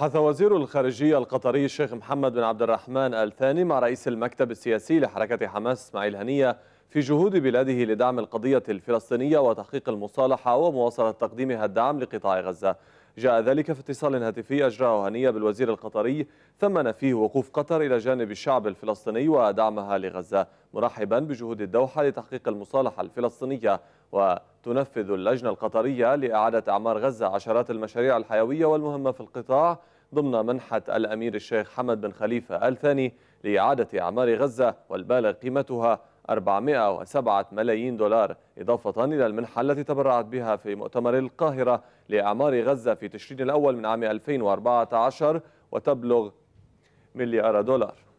بحث وزير الخارجية القطري الشيخ محمد بن عبد الرحمن آل ثاني مع رئيس المكتب السياسي لحركة حماس إسماعيل هنية في جهود بلاده لدعم القضية الفلسطينية وتحقيق المصالحة ومواصلة تقديمها الدعم لقطاع غزة جاء ذلك في اتصال هاتفي أجراه هنية بالوزير القطري ثمن فيه وقوف قطر إلى جانب الشعب الفلسطيني ودعمها لغزة مرحبا بجهود الدوحة لتحقيق المصالحة الفلسطينية وتنفذ اللجنة القطرية لإعادة أعمار غزة عشرات المشاريع الحيوية والمهمة في القطاع ضمن منحة الأمير الشيخ حمد بن خليفة الثاني لإعادة أعمار غزة والبالغ قيمتها 407 ملايين دولار إضافة إلى المنحة التي تبرعت بها في مؤتمر القاهرة لأعمار غزة في تشرين الأول من عام 2014 وتبلغ مليار دولار